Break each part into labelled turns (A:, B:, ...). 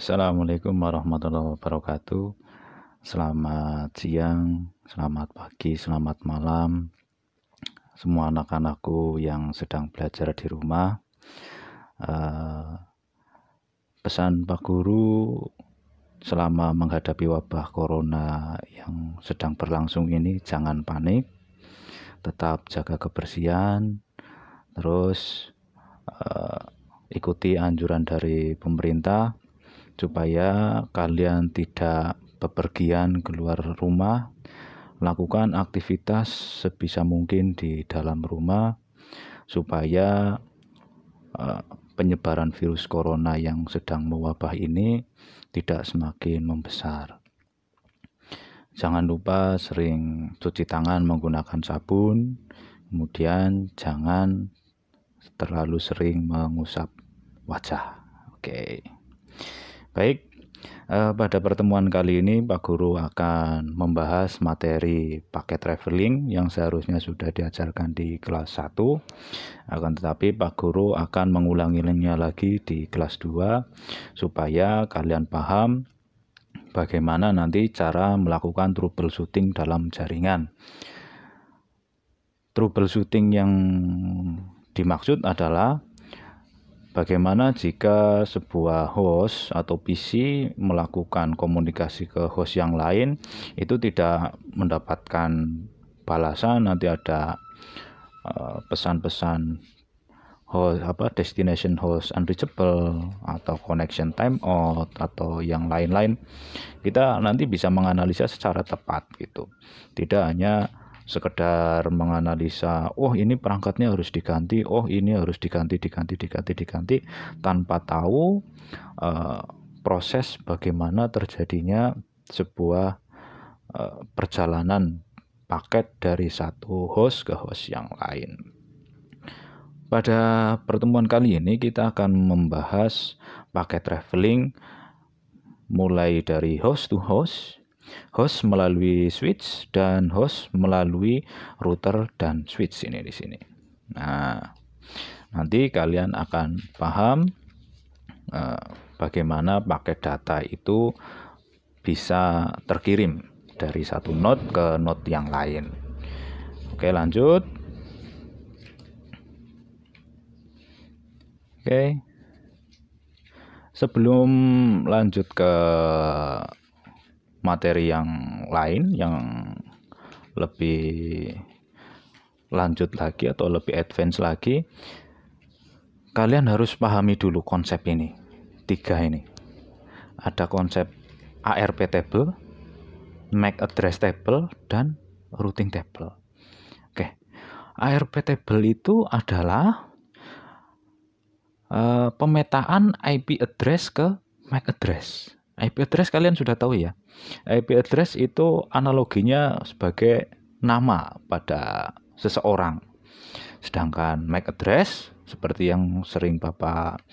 A: Assalamualaikum warahmatullahi wabarakatuh. Selamat siang, selamat pagi, selamat malam. Semua anak-anakku yang sedang belajar di rumah. Eh, pesan Pak Guru selama menghadapi wabah corona yang sedang berlangsung ini jangan panik. Tetap jaga kebersihan. Terus eh, ikuti anjuran dari pemerintah supaya kalian tidak bepergian keluar rumah lakukan aktivitas sebisa mungkin di dalam rumah supaya uh, penyebaran virus corona yang sedang mewabah ini tidak semakin membesar. Jangan lupa sering cuci tangan menggunakan sabun, kemudian jangan terlalu sering mengusap wajah. Oke. Okay. Baik, eh, pada pertemuan kali ini Pak Guru akan membahas materi paket traveling yang seharusnya sudah diajarkan di kelas 1. Akan tetapi Pak Guru akan mengulangi mengulanginya lagi di kelas 2 supaya kalian paham bagaimana nanti cara melakukan troubleshooting dalam jaringan. Troubleshooting yang dimaksud adalah Bagaimana jika sebuah host atau PC melakukan komunikasi ke host yang lain itu tidak mendapatkan balasan nanti ada eh, pesan-pesan uh, host apa destination host unreachable atau connection timeout atau yang lain-lain kita nanti bisa menganalisa secara tepat gitu tidak hanya sekedar menganalisa, oh ini perangkatnya harus diganti, oh ini harus diganti, diganti, diganti, diganti, tanpa tahu uh, proses bagaimana terjadinya sebuah uh, perjalanan paket dari satu host ke host yang lain. Pada pertemuan kali ini kita akan membahas paket traveling mulai dari host to host host melalui switch dan host melalui router dan switch ini di sini. Nah, nanti kalian akan paham uh, bagaimana paket data itu bisa terkirim dari satu node ke node yang lain. Oke, lanjut. Oke. Sebelum lanjut ke materi yang lain yang lebih lanjut lagi atau lebih advance lagi kalian harus pahami dulu konsep ini tiga ini ada konsep ARP table MAC address table dan routing table oke ARP table itu adalah uh, pemetaan IP address ke MAC address IP address kalian sudah tahu ya. IP address itu analoginya sebagai nama pada seseorang. Sedangkan MAC address seperti yang sering Bapak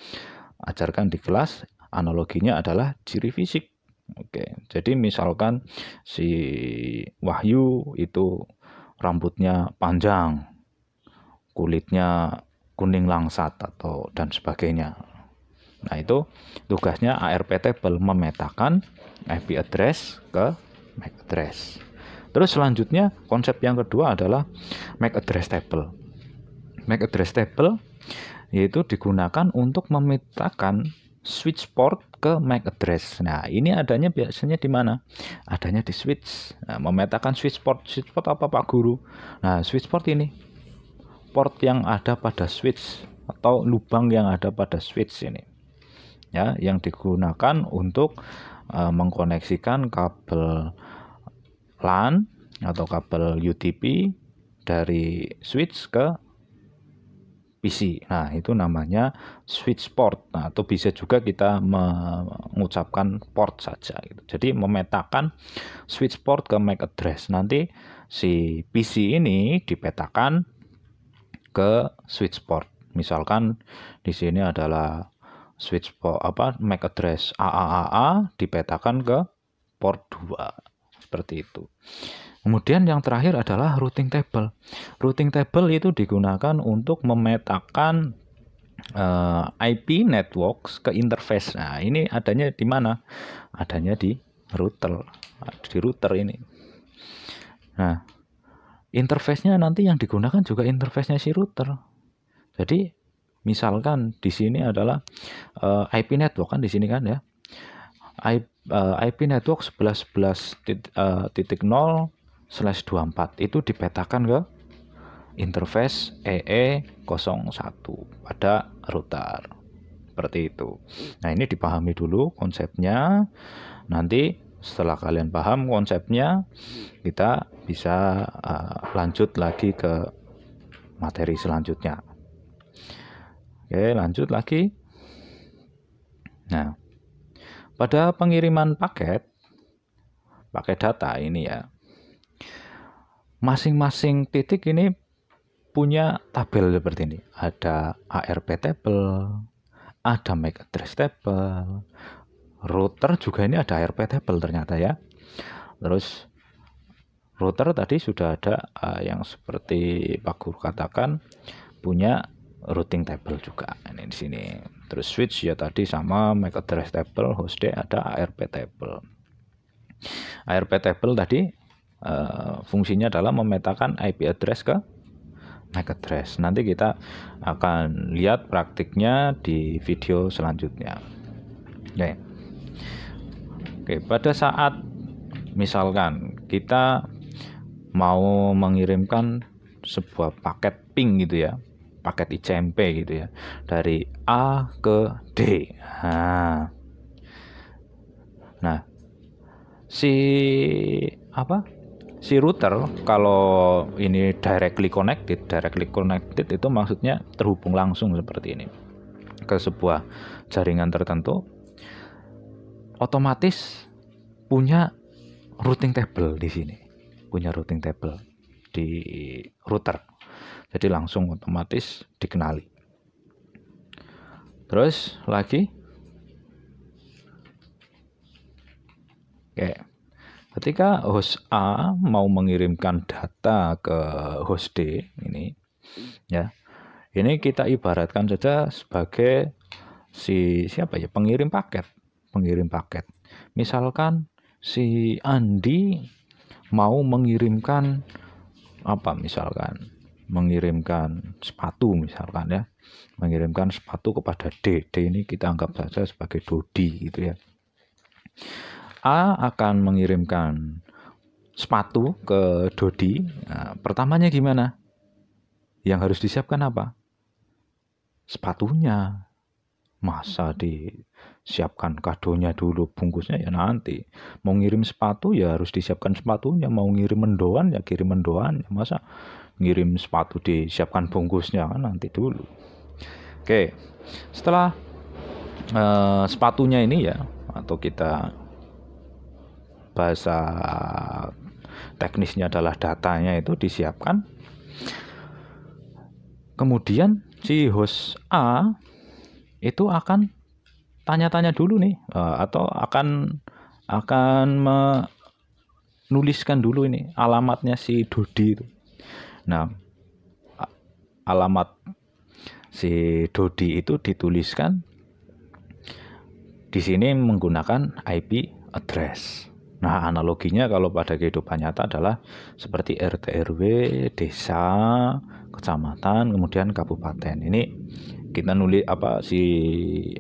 A: ajarkan di kelas, analoginya adalah ciri fisik. Oke, jadi misalkan si Wahyu itu rambutnya panjang, kulitnya kuning langsat atau dan sebagainya. Nah, itu tugasnya ARP table memetakan IP address ke MAC address. Terus selanjutnya konsep yang kedua adalah MAC address table. MAC address table yaitu digunakan untuk memetakan switch port ke MAC address. Nah, ini adanya biasanya di mana? Adanya di switch. Nah, memetakan switch port. Switch port apa Pak Guru? Nah, switch port ini port yang ada pada switch atau lubang yang ada pada switch ini ya yang digunakan untuk e, mengkoneksikan kabel LAN atau kabel UTP dari switch ke PC. Nah, itu namanya switch port. Nah, atau bisa juga kita mengucapkan port saja gitu. Jadi memetakan switch port ke MAC address. Nanti si PC ini dipetakan ke switch port. Misalkan di sini adalah switch port apa MAC address AAAA dipetakan ke port 2 seperti itu. Kemudian yang terakhir adalah routing table. Routing table itu digunakan untuk memetakan uh, eh, IP networks ke interface. Nah, ini adanya di mana? Adanya di router. Di router ini. Nah, interface-nya nanti yang digunakan juga interface-nya si router. Jadi Misalkan di sini adalah uh, eh, IP network kan di sini kan ya. IP, uh, eh, IP network 110 eh, titik 24 itu dipetakan ke interface EE01 pada router seperti itu. Nah, ini dipahami dulu konsepnya. Nanti setelah kalian paham konsepnya, kita bisa uh, lanjut lagi ke materi selanjutnya. Oke, lanjut lagi. Nah, pada pengiriman paket, paket data ini ya, masing-masing titik ini punya tabel seperti ini. Ada ARP table, ada MAC address table, router juga ini ada ARP table ternyata ya. Terus router tadi sudah ada eh, yang seperti Pak Guru katakan punya routing table juga ini di sini terus switch ya tadi sama MAC address table host day ada ARP table ARP table tadi uh, fungsinya adalah memetakan IP address ke MAC address nanti kita akan lihat praktiknya di video selanjutnya oke okay. Oke, pada saat misalkan kita mau mengirimkan sebuah paket ping gitu ya paket ICMP gitu ya dari A ke D nah, nah si apa si router kalau ini directly connected directly connected itu maksudnya terhubung langsung seperti ini ke sebuah jaringan tertentu otomatis punya routing table di sini punya routing table di router jadi langsung otomatis dikenali terus lagi oke ketika host A mau mengirimkan data ke host D ini ya ini kita ibaratkan saja sebagai si siapa ya pengirim paket pengirim paket misalkan si Andi mau mengirimkan apa misalkan mengirimkan sepatu misalkan ya mengirimkan sepatu kepada D D ini kita anggap saja sebagai Dodi gitu ya A akan mengirimkan sepatu ke Dodi nah, pertamanya gimana yang harus disiapkan apa sepatunya masa hmm. disiapkan kadonya dulu bungkusnya ya nanti mau ngirim sepatu ya harus disiapkan sepatunya mau ngirim mendoan ya kirim mendoan ya masa ngirim sepatu di siapkan bungkusnya kan nanti dulu oke setelah uh, sepatunya ini ya atau kita bahasa teknisnya adalah datanya itu disiapkan kemudian si host A itu akan tanya-tanya dulu nih eh, atau akan akan menuliskan dulu ini alamatnya si Dodi itu Nah, alamat si Dodi itu dituliskan di sini menggunakan IP address. Nah, analoginya kalau pada kehidupan nyata adalah seperti RT RW, desa, kecamatan, kemudian kabupaten. Ini kita nulis apa si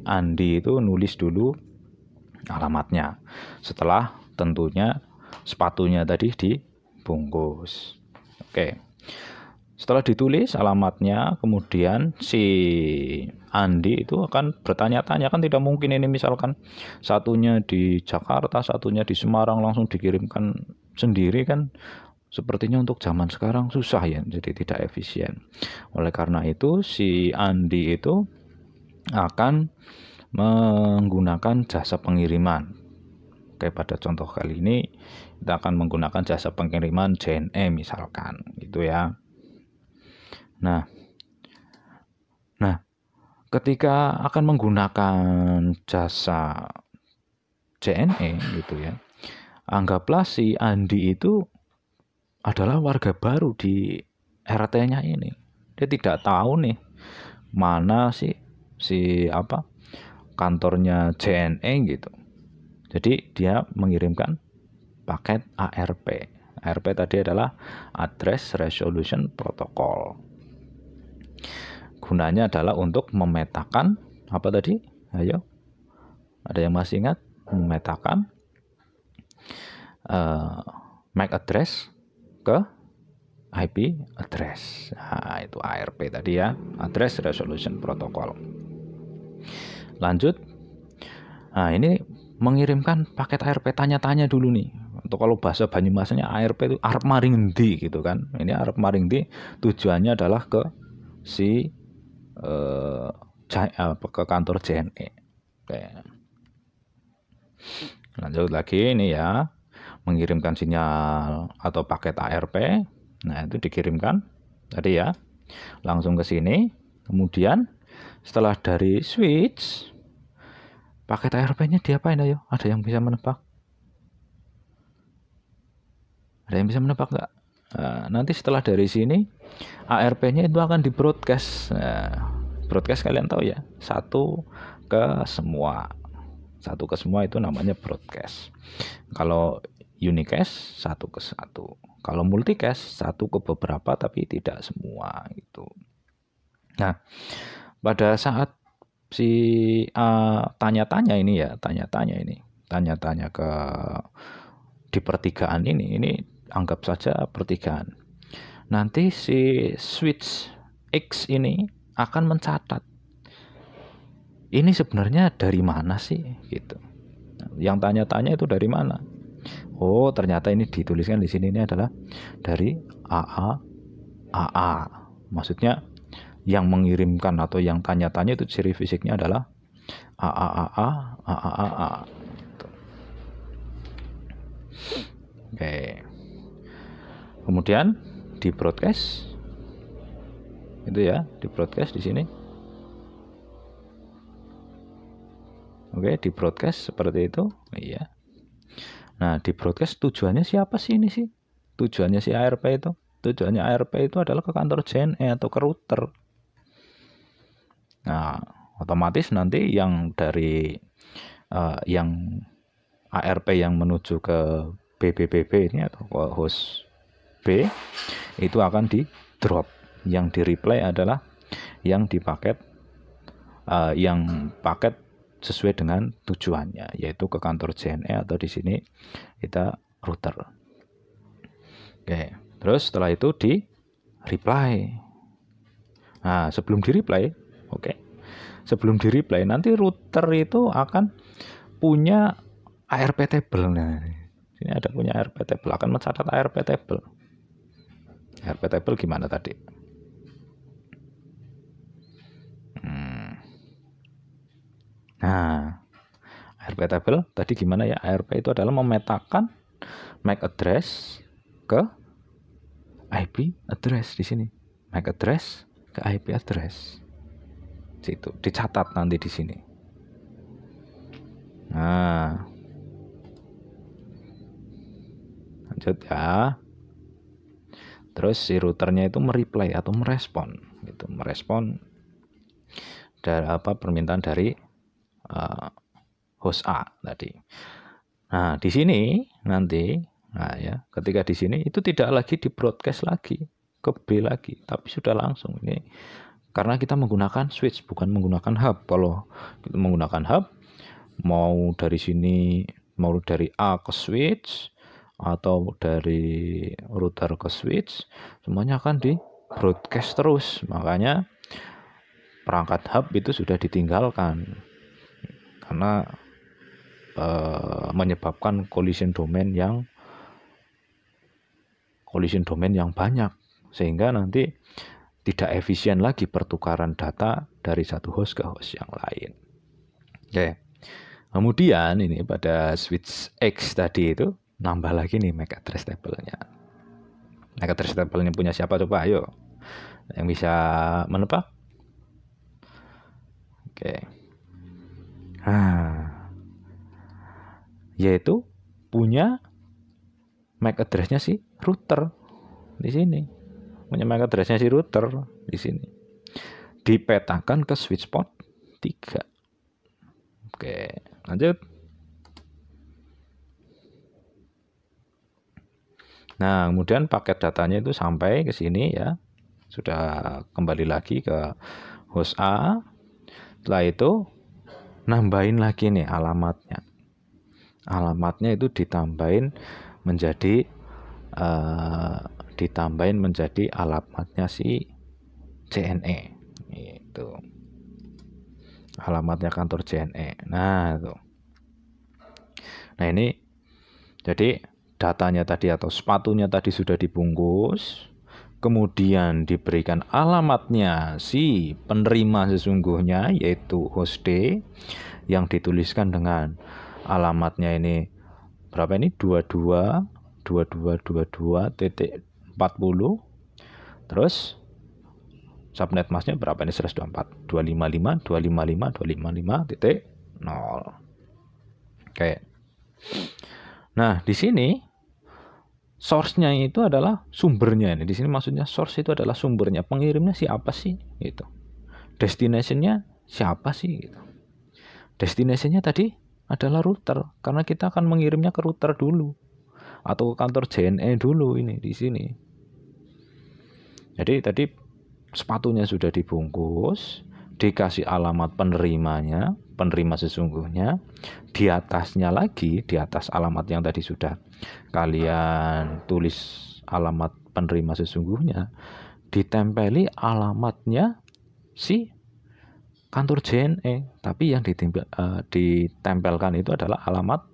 A: Andi itu nulis dulu alamatnya. Setelah tentunya sepatunya tadi dibungkus. Oke. Okay. Setelah ditulis alamatnya, kemudian si Andi itu akan bertanya-tanya kan tidak mungkin ini misalkan satunya di Jakarta, satunya di Semarang langsung dikirimkan sendiri kan sepertinya untuk zaman sekarang susah ya, jadi tidak efisien. Oleh karena itu si Andi itu akan menggunakan jasa pengiriman. Oke, pada contoh kali ini kita akan menggunakan jasa pengiriman JNE misalkan gitu ya. Nah, nah ketika akan menggunakan jasa JNE gitu ya, anggaplah si Andi itu adalah warga baru di RT-nya ini. Dia tidak tahu nih mana sih si apa kantornya JNE gitu. Jadi dia mengirimkan paket ARP. ARP tadi adalah Address Resolution Protocol. Gunanya adalah untuk memetakan apa tadi? Ayo. Ada yang masih ingat? Memetakan uh, MAC address ke IP address. Nah, itu ARP tadi ya, address resolution protocol. Lanjut. Nah, ini mengirimkan paket ARP tanya-tanya dulu nih. Untuk kalau bahasa Banyumasnya ARP itu ARP maring di gitu kan. Ini ARP maring di tujuannya adalah ke si eh, ke kantor JNE. Oke. Lanjut lagi ini ya, mengirimkan sinyal atau paket ARP. Nah, itu dikirimkan tadi ya. Langsung ke sini. Kemudian setelah dari switch paket ARP-nya diapain ayo? Ada yang bisa menebak? Ada yang bisa menebak nggak? Nah, nanti setelah dari sini ARP-nya itu akan di broadcast. Nah, broadcast kalian tahu ya, satu ke semua. Satu ke semua itu namanya broadcast. Kalau unicast satu ke satu. Kalau multicast satu ke beberapa tapi tidak semua itu. Nah, pada saat si tanya tanya-tanya ini ya, tanya-tanya ini, tanya-tanya ke di pertigaan ini, ini anggap saja pertigaan. Nanti si switch X ini akan mencatat ini sebenarnya dari mana sih gitu. Yang tanya-tanya itu dari mana? Oh, ternyata ini dituliskan di sini ini adalah dari AA AA. Maksudnya yang mengirimkan atau yang tanya-tanya itu ciri fisiknya adalah aa aa aa gitu. Oke. Okay kemudian di broadcast itu ya di broadcast di sini oke di broadcast seperti itu iya nah di broadcast tujuannya siapa sih ini sih tujuannya si ARP itu tujuannya ARP itu adalah ke kantor JNE atau ke router nah otomatis nanti yang dari uh, yang ARP yang menuju ke BBBB ini atau host B itu akan di drop yang di reply adalah yang di paket uh, eh, yang paket sesuai dengan tujuannya yaitu ke kantor JNE atau di sini kita router oke terus setelah itu di reply nah sebelum di reply oke sebelum di reply nanti router itu akan punya ARP table nah, ini ada punya ARP table akan mencatat ARP table table gimana tadi? Hmm. Nah, ARP table tadi gimana ya? ARP itu adalah memetakan MAC address ke IP address di sini. MAC address ke IP address. Situ dicatat nanti di sini. Nah. Lanjut ya terus si routernya itu mereply atau merespon gitu merespon dari apa permintaan dari uh, host A tadi nah di sini nanti nah ya ketika di sini itu tidak lagi di broadcast lagi ke B lagi tapi sudah langsung ini karena kita menggunakan switch bukan menggunakan hub kalau kita menggunakan hub mau dari sini mau dari A ke switch atau dari router ke switch semuanya akan di broadcast terus makanya perangkat hub itu sudah ditinggalkan karena e, menyebabkan collision domain yang collision domain yang banyak sehingga nanti tidak efisien lagi pertukaran data dari satu host ke host yang lain. Oke. Kemudian ini pada switch X tadi itu nambah lagi nih make address table-nya. Make address table-nya punya siapa coba ayo. Yang bisa menebak? Oke. Ah. Yaitu punya MAC address-nya si router di sini. Punya MAC address-nya si router di sini. Dipetakan ke switch port 3. Oke, lanjut. Nah, kemudian paket datanya itu sampai ke sini ya. Sudah kembali lagi ke host A. Setelah itu nambahin lagi nih alamatnya. Alamatnya itu ditambahin menjadi uh, ditambahin menjadi alamatnya si CNE itu alamatnya kantor CNE nah itu nah ini jadi datanya tadi atau sepatunya tadi sudah dibungkus, kemudian diberikan alamatnya si penerima sesungguhnya yaitu host D yang dituliskan dengan alamatnya ini berapa ini 22 2222 titik 40 terus subnet masnya berapa ini 124 255 255 255 titik 0 oke nah di sini source-nya itu adalah sumbernya. Di sini maksudnya source itu adalah sumbernya. Pengirimnya siapa sih? Gitu. Destination-nya siapa sih? Gitu. Destination-nya tadi adalah router karena kita akan mengirimnya ke router dulu atau ke kantor JNE dulu ini di sini. Jadi tadi sepatunya sudah dibungkus, dikasih alamat penerimanya, penerima sesungguhnya di atasnya lagi di atas alamat yang tadi sudah kalian tulis alamat penerima sesungguhnya ditempeli alamatnya si kantor JNE tapi yang ditempel, uh, eh, ditempelkan itu adalah alamat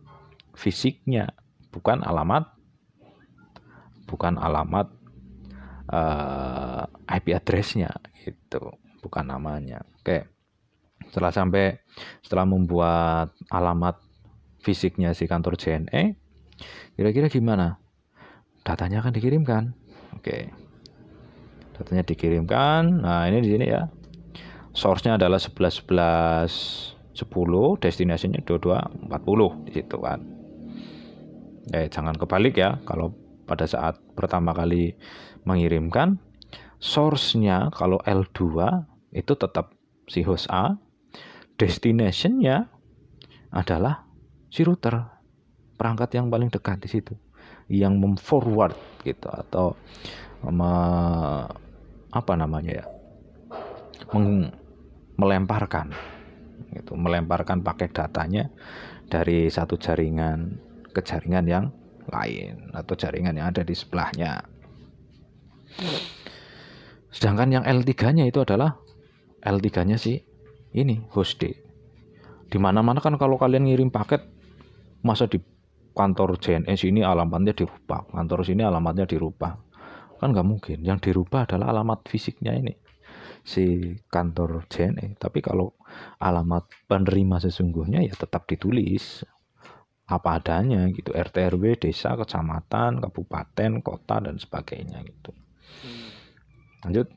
A: fisiknya bukan alamat bukan alamat uh, eh, IP addressnya gitu bukan namanya oke setelah sampai setelah membuat alamat fisiknya si kantor JNE kira-kira gimana datanya akan dikirimkan oke datanya dikirimkan nah ini di sini ya source-nya adalah 11 11 10 destinasinya 22 40 di situ kan eh jangan kebalik ya kalau pada saat pertama kali mengirimkan source-nya kalau L2 itu tetap si host A destinationnya adalah si router perangkat yang paling dekat di situ yang memforward gitu atau me, apa namanya ya meng, melemparkan gitu melemparkan paket datanya dari satu jaringan ke jaringan yang lain atau jaringan yang ada di sebelahnya sedangkan yang L3 nya itu adalah L3 nya sih ini host day di mana kan kalau kalian ngirim paket masa di kantor JNS ini alamatnya dirubah kantor sini alamatnya dirubah kan nggak mungkin yang dirubah adalah alamat fisiknya ini si kantor JNE tapi kalau alamat penerima sesungguhnya ya tetap ditulis apa adanya gitu RT RW desa kecamatan kabupaten kota dan sebagainya gitu hmm. lanjut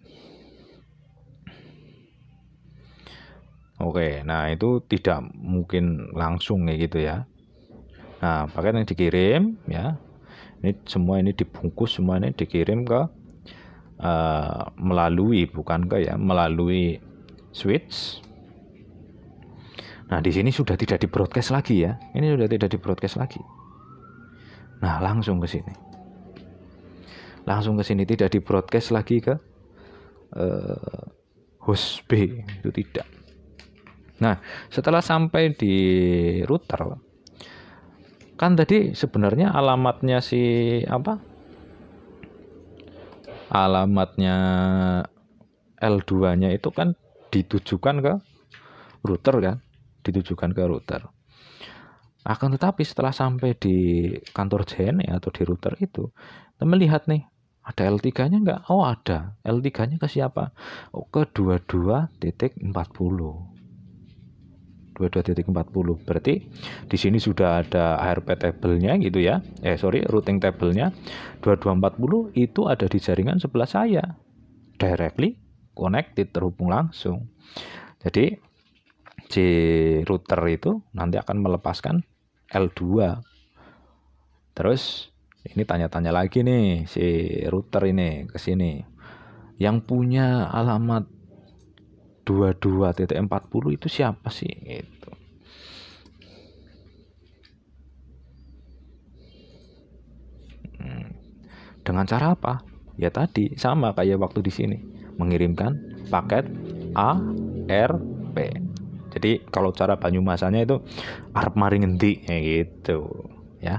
A: Oke, nah itu tidak mungkin langsung kayak gitu ya. Nah, paket yang dikirim ya. Ini semua ini dibungkus semua ini dikirim ke uh, melalui bukan ke ya, melalui switch. Nah, di sini sudah tidak di broadcast lagi ya. Ini sudah tidak di broadcast lagi. Nah, langsung ke sini. Langsung ke sini tidak di broadcast lagi ke uh, host B itu tidak. Nah, setelah sampai di router, kan tadi sebenarnya alamatnya si apa? Alamatnya L2-nya itu kan ditujukan ke router kan, ditujukan ke router. Akan tetapi setelah sampai di kantor JNE ya, atau di router itu, kita melihat nih ada L3-nya enggak? Oh, ada. L3-nya ke siapa? Oh, ke 22.40. 22.40 berarti di sini sudah ada ARP table-nya gitu ya eh sorry routing table-nya 22.40 itu ada di jaringan sebelah saya directly connected terhubung langsung jadi si router itu nanti akan melepaskan L2 terus ini tanya-tanya lagi nih si router ini ke sini yang punya alamat 22.40 itu siapa sih itu hmm. dengan cara apa ya tadi sama kayak waktu di sini mengirimkan paket a r p jadi kalau cara Banyumasannya itu arab mari ngendi ya gitu ya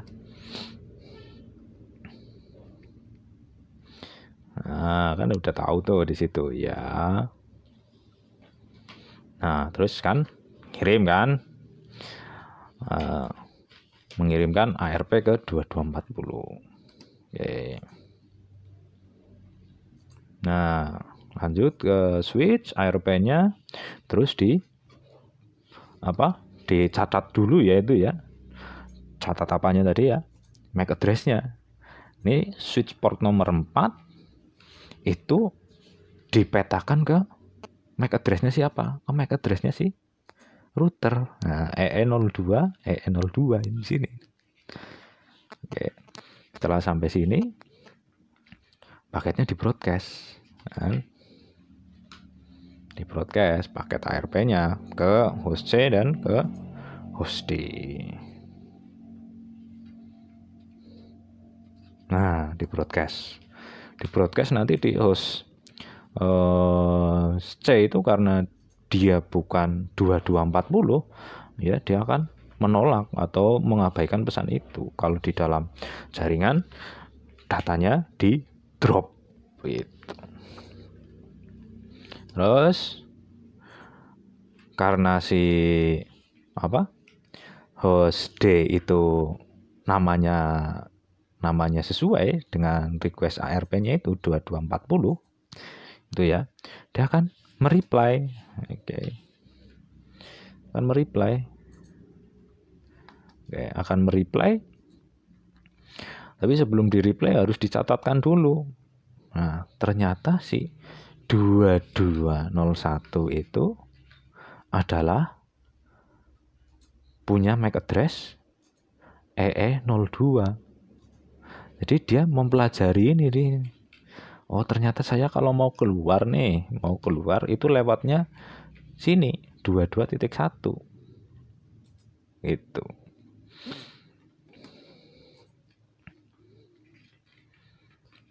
A: Nah, kan udah tahu tuh di situ ya nah terus kan kirim kan uh, mengirimkan ARP ke 2240 oke okay. nah lanjut ke switch ARP nya terus di apa dicatat dulu ya itu ya catat apanya tadi ya MAC address-nya. Ini switch port nomor 4 itu dipetakan ke MAC address-nya siapa? Oh, MAC address-nya sih router. Nah, EE02, EE02 e di sini. Oke. Setelah sampai sini paketnya di broadcast. Nah, di broadcast paket ARP-nya ke host C dan ke host D. Nah, di broadcast. Di broadcast nanti di host eh, C itu karena dia bukan 2240 ya dia akan menolak atau mengabaikan pesan itu kalau di dalam jaringan datanya di drop itu terus karena si apa host D itu namanya namanya sesuai dengan request ARP-nya itu 2240 gitu ya dia akan mereply oke okay. akan mereply oke okay. akan mereply tapi sebelum di reply harus dicatatkan dulu nah ternyata si 2201 itu adalah punya MAC address EE02 jadi dia mempelajari ini oh ternyata saya kalau mau keluar nih mau keluar itu lewatnya sini 22.1 itu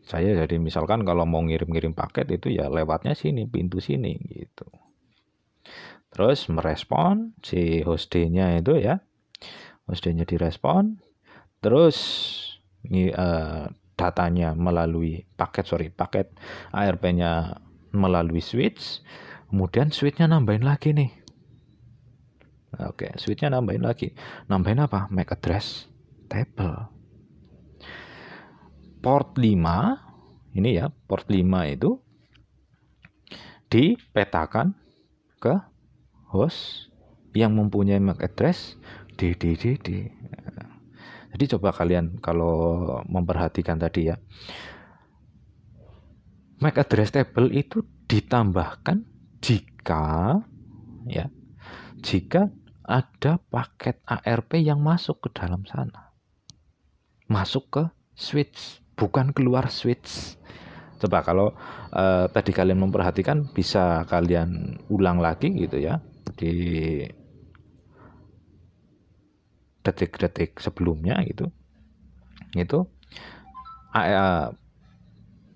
A: saya jadi misalkan kalau mau ngirim-ngirim paket itu ya lewatnya sini pintu sini gitu terus merespon si hostnya itu ya hostnya direspon terus uh, datanya melalui paket sorry paket ARP-nya melalui switch kemudian switchnya nambahin lagi nih oke switchnya nambahin lagi nambahin apa MAC address table port 5 ini ya port 5 itu dipetakan ke host yang mempunyai MAC address di di di jadi coba kalian kalau memperhatikan tadi ya. MAC address table itu ditambahkan jika ya jika ada paket ARP yang masuk ke dalam sana. Masuk ke switch, bukan keluar switch. Coba kalau eh, tadi kalian memperhatikan bisa kalian ulang lagi gitu ya di detik-detik sebelumnya gitu itu uh,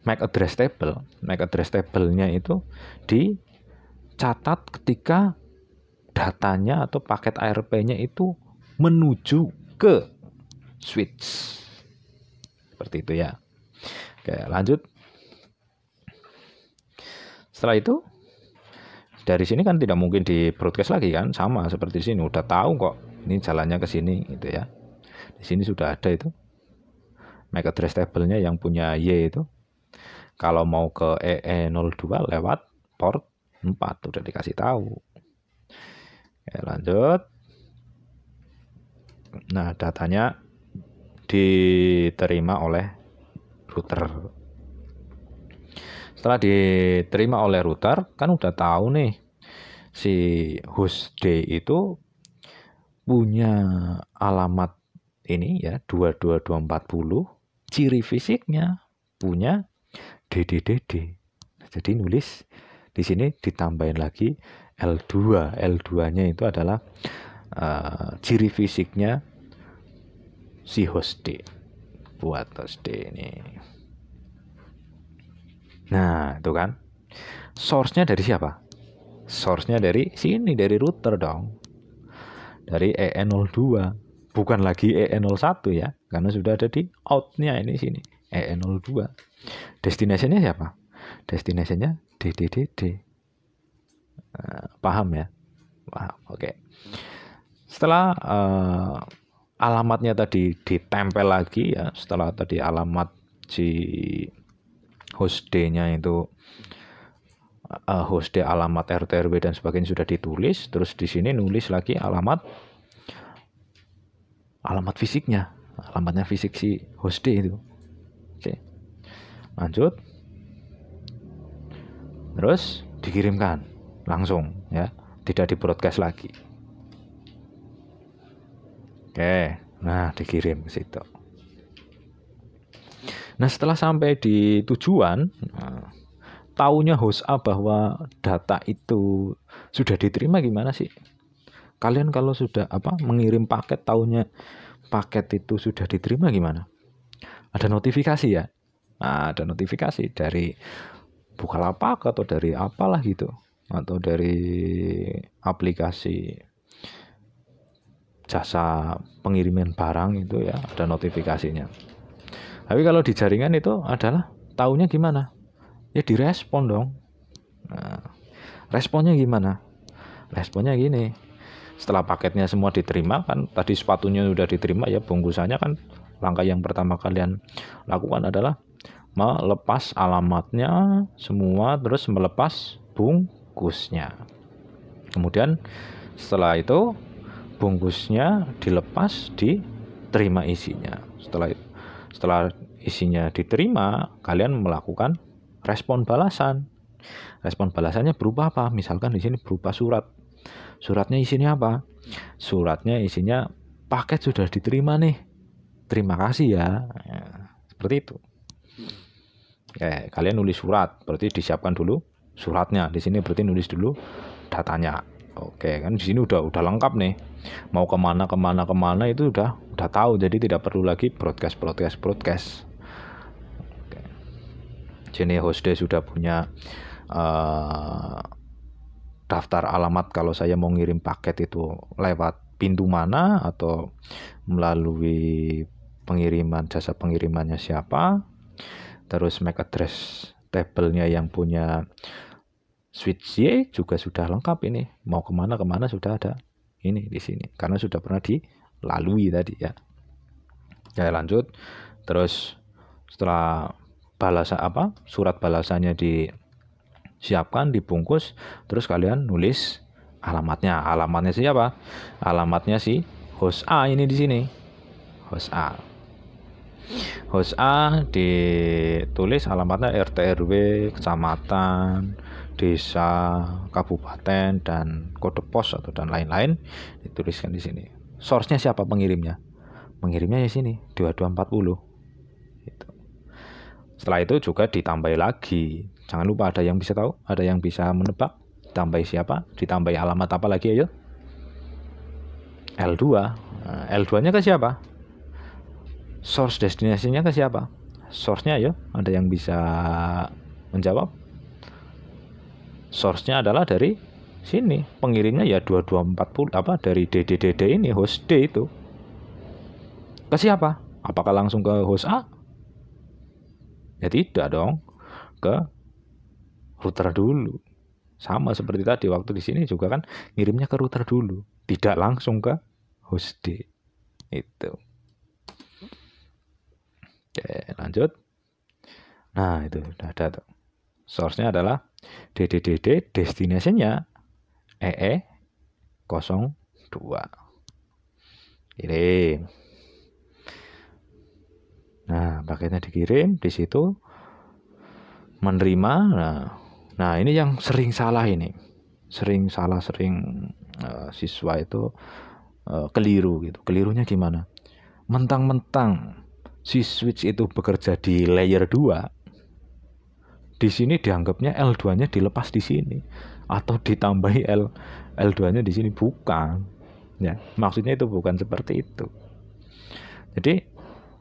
A: make address table make address table-nya itu dicatat ketika datanya atau paket ARP-nya itu menuju ke switch seperti itu ya oke lanjut setelah itu dari sini kan tidak mungkin di broadcast lagi kan sama seperti sini udah tahu kok ini jalannya ke sini gitu ya di sini sudah ada itu MAC address table-nya yang punya Y itu kalau mau ke EE02 lewat port 4 sudah dikasih tahu Oke, lanjut nah datanya diterima oleh router setelah diterima oleh router kan udah tahu nih si host D itu punya alamat ini ya 22240 ciri fisiknya punya DDDD jadi nulis di sini ditambahin lagi L2 L2 nya itu adalah uh, ciri fisiknya si host D buat host D ini nah itu kan source nya dari siapa source nya dari sini dari router dong dari ee 02 e bukan lagi ee 01 e ya karena sudah ada di outnya ini sini ee 02 e Destinasinya siapa destinationnya DDDD eh, paham ya paham oke setelah uh, alamatnya tadi ditempel lagi ya setelah tadi alamat si host D-nya itu uh, eh, eh, di alamat RT RW dan sebagainya sudah ditulis terus di sini nulis lagi alamat alamat fisiknya alamatnya fisik si Hoste itu oke lanjut terus dikirimkan langsung ya tidak di broadcast lagi oke nah dikirim ke situ nah setelah sampai di tujuan nah, Tahunya host A bahwa data itu sudah diterima gimana sih? Kalian kalau sudah apa mengirim paket tahunya paket itu sudah diterima gimana? Ada notifikasi ya? Nah, ada notifikasi dari Bukalapak atau dari apalah gitu atau dari aplikasi jasa pengiriman barang itu ya ada notifikasinya. Tapi kalau di jaringan itu adalah tahunya gimana? ya direspon dong nah, responnya gimana responnya gini setelah paketnya semua diterima kan tadi sepatunya sudah diterima ya bungkusannya kan langkah yang pertama kalian lakukan adalah melepas alamatnya semua terus melepas bungkusnya kemudian setelah itu bungkusnya dilepas diterima isinya setelah setelah isinya diterima kalian melakukan respon balasan. Respon balasannya berupa apa? Misalkan di sini berupa surat. Suratnya isinya apa? Suratnya isinya paket sudah diterima nih. Terima kasih ya. ya seperti itu. Eh, kalian nulis surat, berarti disiapkan dulu suratnya. Di sini berarti nulis dulu datanya. Oke, kan di sini udah udah lengkap nih. Mau kemana kemana kemana itu udah udah tahu. Jadi tidak perlu lagi broadcast broadcast broadcast. Jenis hostnya sudah punya uh, daftar alamat kalau saya mau ngirim paket itu lewat pintu mana atau melalui pengiriman jasa pengirimannya siapa terus MAC address tabelnya yang punya switch Y juga sudah lengkap ini mau kemana kemana sudah ada ini di sini karena sudah pernah dilalui tadi ya saya lanjut terus setelah balasa apa surat balasannya disiapkan dibungkus terus kalian nulis alamatnya alamatnya siapa alamatnya si host A ini di sini host A host A ditulis alamatnya RT RW kecamatan desa kabupaten dan kode pos atau dan lain-lain dituliskan di sini source-nya siapa pengirimnya pengirimnya di sini 2240 setelah itu juga ditambahi lagi. Jangan lupa ada yang bisa tahu, ada yang bisa menebak. Ditambahi siapa? Ditambahi alamat apa lagi ayo? L2. Nah, L2-nya ke siapa? Source destinasinya ke siapa? Source-nya ayo, ada yang bisa menjawab? Source-nya adalah dari sini. Pengirimnya ya 2240 apa dari DDDD ini host D itu. Ke siapa? Apakah langsung ke host A Ya tidak dong. Ke router dulu. Sama seperti tadi waktu di sini juga kan ngirimnya ke router dulu, tidak langsung ke host D. Itu. Oke, lanjut. Nah, itu sudah ada tuh. Source-nya adalah DDDD destination-nya EE02. Kirim. Nah, paketnya dikirim di situ menerima. Nah, nah ini yang sering salah ini. Sering salah, sering uh, siswa itu uh, keliru gitu. Kelirunya gimana? Mentang-mentang si switch itu bekerja di layer 2 di sini dianggapnya L2-nya dilepas di sini atau ditambahi L L2-nya di sini bukan. Ya, maksudnya itu bukan seperti itu. Jadi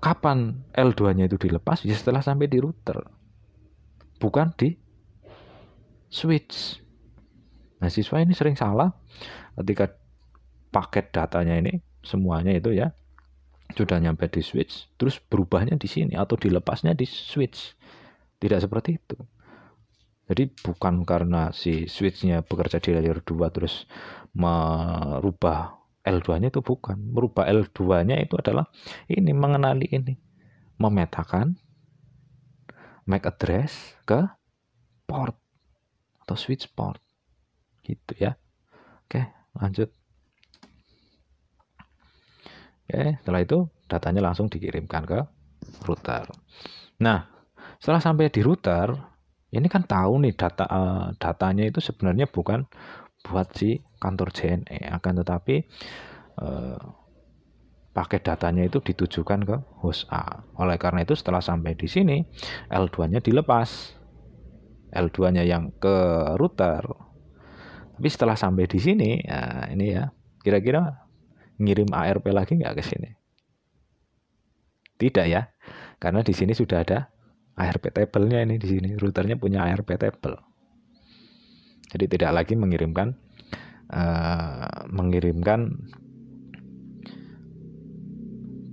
A: kapan L2-nya itu dilepas? Ya setelah sampai di router. Bukan di switch. Nah, siswa ini sering salah ketika paket datanya ini semuanya itu ya sudah nyampe di switch, terus berubahnya di sini atau dilepasnya di switch. Tidak seperti itu. Jadi bukan karena si switchnya bekerja di layer 2 terus merubah L2-nya itu bukan. Merubah L2-nya itu adalah ini mengenali ini. Memetakan MAC address ke port atau switch port. Gitu ya. Oke, lanjut. Oke, setelah itu datanya langsung dikirimkan ke router. Nah, setelah sampai di router, ini kan tahu nih data uh, datanya itu sebenarnya bukan buat si kantor JNE akan tetapi eh, paket datanya itu ditujukan ke host A. Oleh karena itu setelah sampai di sini L2-nya dilepas. L2-nya yang ke router. Tapi setelah sampai di sini, nah ini ya, kira-kira ngirim ARP lagi nggak ke sini? Tidak ya, karena di sini sudah ada ARP table-nya ini di sini, routernya punya ARP table. Jadi tidak lagi mengirimkan uh, mengirimkan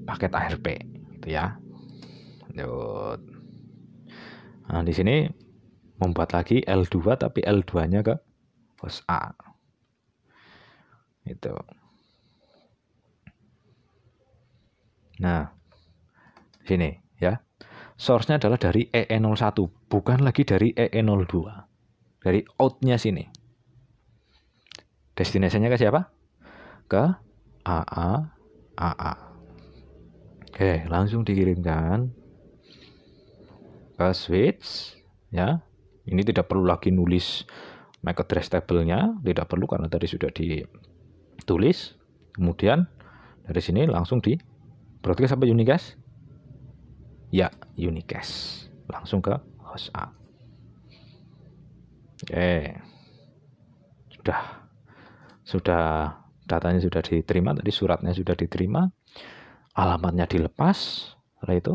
A: paket ARP gitu ya. Lanjut. Nah, di sini membuat lagi L2 tapi L2-nya ke host A. Itu. Nah, sini ya. Source-nya adalah dari EE01, bukan lagi dari EE02. Dari out-nya sini. Destinasinya ke siapa? Ke AA AA. Oke, langsung dikirimkan ke switch ya. Ini tidak perlu lagi nulis MAC address table-nya, tidak perlu karena tadi sudah ditulis. Kemudian dari sini langsung di broadcast sampai unicast. Ya, unicast. Langsung ke host A. Oke. Sudah sudah datanya sudah diterima tadi suratnya sudah diterima alamatnya dilepas setelah itu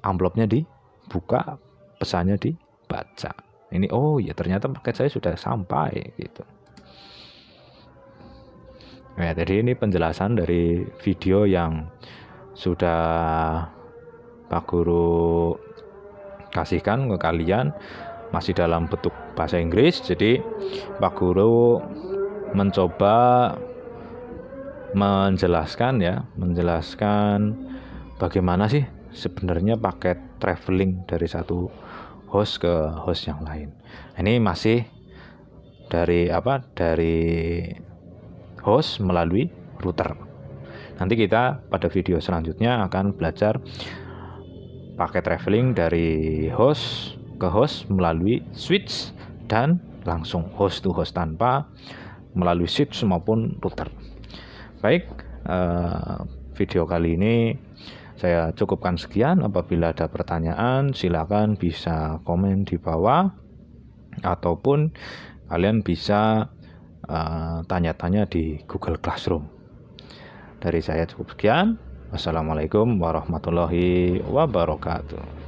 A: amplopnya dibuka pesannya dibaca ini oh ya ternyata paket saya sudah sampai gitu ya jadi ini penjelasan dari video yang sudah Pak Guru kasihkan ke kalian masih dalam bentuk bahasa Inggris jadi Pak Guru mencoba menjelaskan ya menjelaskan bagaimana sih sebenarnya paket traveling dari satu host ke host yang lain ini masih dari apa dari host melalui router nanti kita pada video selanjutnya akan belajar paket traveling dari host ke host melalui switch dan langsung host to host tanpa melalui switch maupun router. Baik, eh, video kali ini saya cukupkan sekian. Apabila ada pertanyaan, silakan bisa komen di bawah ataupun kalian bisa eh, tanya-tanya tanya -tanya di Google Classroom. Dari saya cukup sekian. Wassalamualaikum warahmatullahi wabarakatuh.